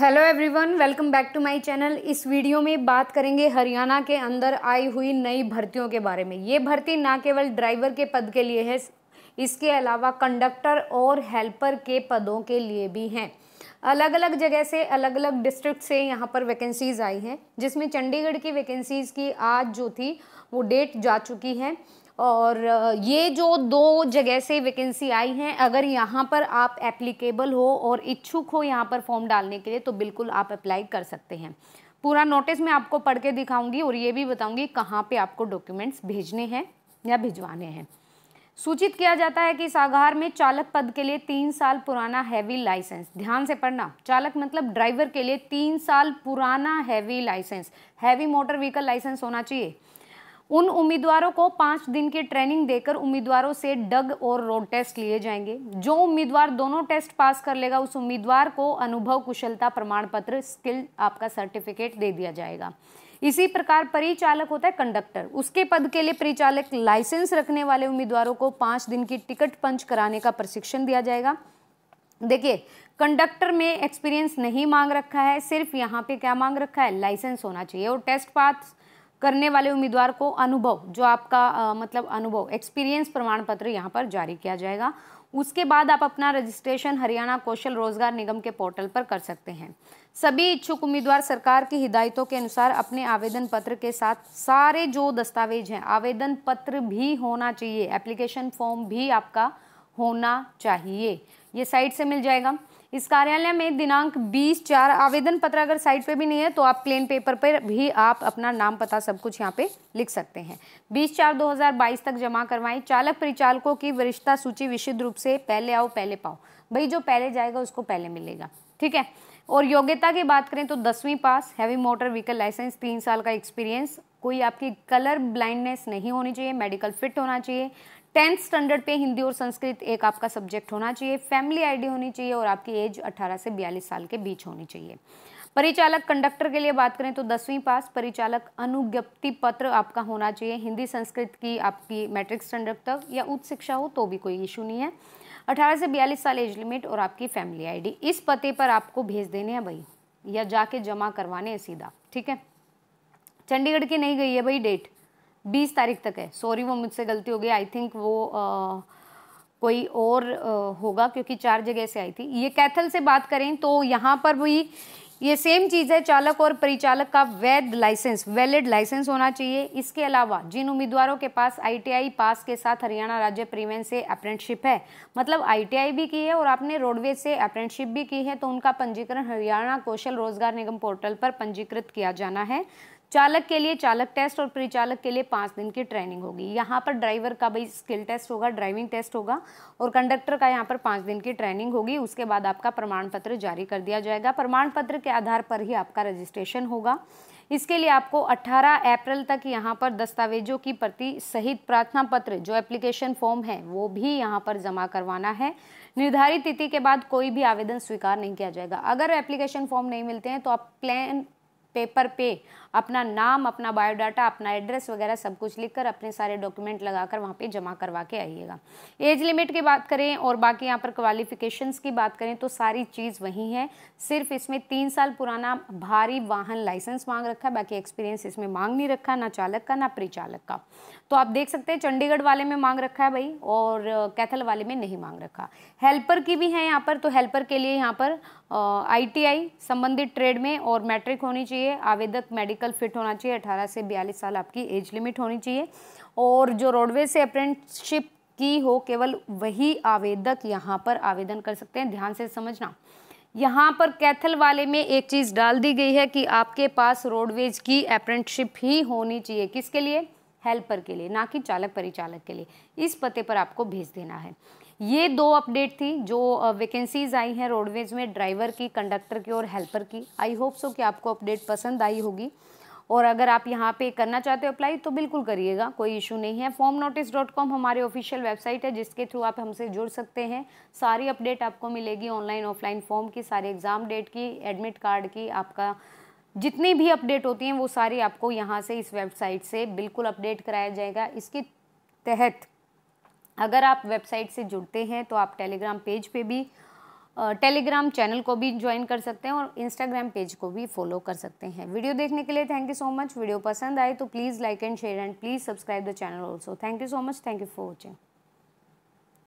hello everyone welcome back to my channel इस video में बात करेंगे हरियाणा के अंदर आई हुई नई भर्तियों के बारे में ये भर्ती ना केवल ड्राइवर के पद के लिए है इसके अलावा कंडक्टर और हेल्पर के पदों के लिए भी हैं अलग अलग जगह से अलग अलग डिस्ट्रिक्ट से यहाँ पर वैकेंसीज़ आई हैं जिसमें चंडीगढ़ की वैकेंसीज़ की आज जो थी वो डेट जा चुकी है और ये जो दो जगह से वैकेंसी आई हैं अगर यहाँ पर आप एप्लीकेबल हो और इच्छुक हो यहाँ पर फॉर्म डालने के लिए तो बिल्कुल आप अप्लाई कर सकते हैं पूरा नोटिस मैं आपको पढ़ के दिखाऊंगी और ये भी बताऊंगी कहाँ पे आपको डॉक्यूमेंट्स भेजने हैं या भिजवाने हैं सूचित किया जाता है कि इस आघार में चालक पद के लिए तीन साल पुराना हैवी लाइसेंस ध्यान से पढ़ना चालक मतलब ड्राइवर के लिए तीन साल पुराना heavy licence heavy motor vehicle licence होना चाहिए उन उम्मीदवारों को पाँच दिन की ट्रेनिंग देकर उम्मीदवारों से डग और रोड टेस्ट लिए जाएंगे जो उम्मीदवार दोनों टेस्ट पास कर लेगा उस उम्मीदवार को अनुभव कुशलता प्रमाण पत्र स्किल आपका सर्टिफिकेट दे दिया जाएगा इसी प्रकार परिचालक होता है कंडक्टर उसके पद के लिए परिचालक लाइसेंस रखने वाले उम्मीदवारों को पाँच दिन की टिकट पंच कराने का प्रशिक्षण दिया जाएगा देखिए कंडक्टर में एक्सपीरियंस नहीं मांग रखा है सिर्फ यहाँ पे क्या मांग रखा है लाइसेंस होना चाहिए और टेस्ट पास करने वाले उम्मीदवार को अनुभव जो आपका आ, मतलब अनुभव एक्सपीरियंस प्रमाण पत्र यहाँ पर जारी किया जाएगा उसके बाद आप अपना रजिस्ट्रेशन हरियाणा कौशल रोजगार निगम के पोर्टल पर कर सकते हैं सभी इच्छुक उम्मीदवार सरकार की हिदायतों के अनुसार अपने आवेदन पत्र के साथ सारे जो दस्तावेज हैं आवेदन पत्र भी होना चाहिए एप्लीकेशन फॉर्म भी आपका होना चाहिए ये साइट से मिल जाएगा इस कार्यालय में दिनांक 20 चार आवेदन पत्र अगर साइट पे भी नहीं है तो आप प्लेन पेपर पर भी आप अपना नाम पता सब कुछ यहाँ पे लिख सकते हैं 20 चार 2022 तक जमा करवाएं चालक परिचालकों की वरिष्ठता सूची विशुद्ध रूप से पहले आओ पहले पाओ भाई जो पहले जाएगा उसको पहले मिलेगा ठीक है और योग्यता की बात करें तो दसवीं pass heavy motor vehicle licence तीन साल का एक्सपीरियंस कोई आपकी कलर ब्लाइंडनेस नहीं होनी चाहिए मेडिकल फिट होना चाहिए टेंथ स्टैंडर्ड पे हिंदी और संस्कृत एक आपका सब्जेक्ट होना चाहिए फैमिली आईडी होनी चाहिए और आपकी एज 18 से 42 साल के बीच होनी चाहिए परिचालक कंडक्टर के लिए बात करें तो दसवीं पास परिचालक अनुज्ञप्ति पत्र आपका होना चाहिए हिंदी संस्कृत की आपकी मैट्रिक स्टैंडर्ड तक या उच्च शिक्षा हो तो भी कोई इशू नहीं है 18 से 42 साल एज लिमिट और आपकी फैमिली आईडी इस पते पर आपको भेज देने हैं भाई या जाके जमा करवाने हैं सीधा ठीक है चंडीगढ़ की नहीं गई है भाई डेट बीस तारीख तक है सॉरी वो मुझसे गलती हो गई आई थिंक वो आ, कोई और आ, होगा क्योंकि चार जगह से आई थी ये कैथल से बात करें तो यहाँ पर भी ये सेम चीज़ है चालक और परिचालक का वैध लाइसेंस वैलिड लाइसेंस होना चाहिए इसके अलावा जिन उम्मीदवारों के पास आईटीआई पास के साथ हरियाणा राज्य परिवहन से अप्रेंटशिप है मतलब आईटीआई भी की है और आपने रोडवेज से अप्रेंटशिप भी की है तो उनका पंजीकरण हरियाणा कौशल रोजगार निगम पोर्टल पर पंजीकृत किया जाना है चालक के लिए चालक टेस्ट और परिचालक के लिए पाँच दिन की ट्रेनिंग होगी यहाँ पर ड्राइवर का भाई स्किल टेस्ट होगा ड्राइविंग टेस्ट होगा और कंडक्टर का यहाँ पर पाँच दिन की ट्रेनिंग होगी उसके बाद आपका प्रमाण पत्र जारी कर दिया जाएगा प्रमाण पत्र के आधार पर ही आपका रजिस्ट्रेशन होगा इसके लिए आपको 18 अप्रैल तक यहाँ पर दस्तावेजों की प्रति सहित प्रार्थना पत्र जो एप्लीकेशन फॉर्म है वो भी यहाँ पर जमा करवाना है निर्धारित तिथि के बाद कोई भी आवेदन स्वीकार नहीं किया जाएगा अगर एप्लीकेशन फॉर्म नहीं मिलते हैं तो आप प्लान पेपर पे अपना नाम अपना बायोडाटा अपना एड्रेस वगैरह सब कुछ लिखकर अपने सारे डॉक्यूमेंट लगाकर वहाँ पे जमा करवा के आइएगा एज लिमिट की बात करें और बाकी यहाँ पर क्वालिफिकेशंस की बात करें तो सारी चीज़ वही है सिर्फ इसमें तीन साल पुराना भारी वाहन लाइसेंस मांग रखा है बाकी एक्सपीरियंस इसमें मांग नहीं रखा ना चालक का ना परिचालक का तो आप देख सकते हैं चंडीगढ़ वाले में मांग रखा है भाई और कैथल वाले में नहीं मांग रखा हेल्पर की भी है यहाँ पर तो हेल्पर के लिए यहाँ पर आईटीआई संबंधित ट्रेड में और मैट्रिक होनी चाहिए आवेदक मेडिकल फिजिकल फिट होना चाहिए अठारह से बयालीस साल आपकी एज लिमिट होनी चाहिए और जो रोडवेज से अप्रेंटशिप की हो केवल वही आवेदक यहाँ पर आवेदन कर सकते हैं ध्यान से समझना यहाँ पर कैथल वाले में एक चीज़ डाल दी गई है कि आपके पास रोडवेज की अप्रेंटशिप ही होनी चाहिए किसके लिए हेल्पर के लिए ना कि चालक परिचालक के लिए इस पते पर आपको भेज देना है ये दो अपडेट थी जो वैकेंसीज आई हैं रोडवेज में ड्राइवर की कंडक्टर की और हेल्पर की आई होप सो कि आपको अपडेट पसंद आई होगी और अगर आप यहाँ पे करना चाहते हो अप्लाई तो बिल्कुल करिएगा कोई इशू नहीं है फॉर्म नोटिस डॉट कॉम हमारे ऑफिशियल वेबसाइट है जिसके थ्रू आप हमसे जुड़ सकते हैं सारी अपडेट आपको मिलेगी ऑनलाइन ऑफलाइन फॉर्म की सारे एग्ज़ाम डेट की एडमिट कार्ड की आपका जितनी भी अपडेट होती हैं वो सारी आपको यहाँ से इस वेबसाइट से बिल्कुल अपडेट कराया जाएगा इसके तहत अगर आप वेबसाइट से जुड़ते हैं तो आप टेलीग्राम पेज पे भी टेलीग्राम चैनल को भी ज्वाइन कर सकते हैं और इंस्टाग्राम पेज को भी फॉलो कर सकते हैं वीडियो देखने के लिए thank you so much video पसंद आए तो please like and share and please subscribe the channel also thank you so much thank you for watching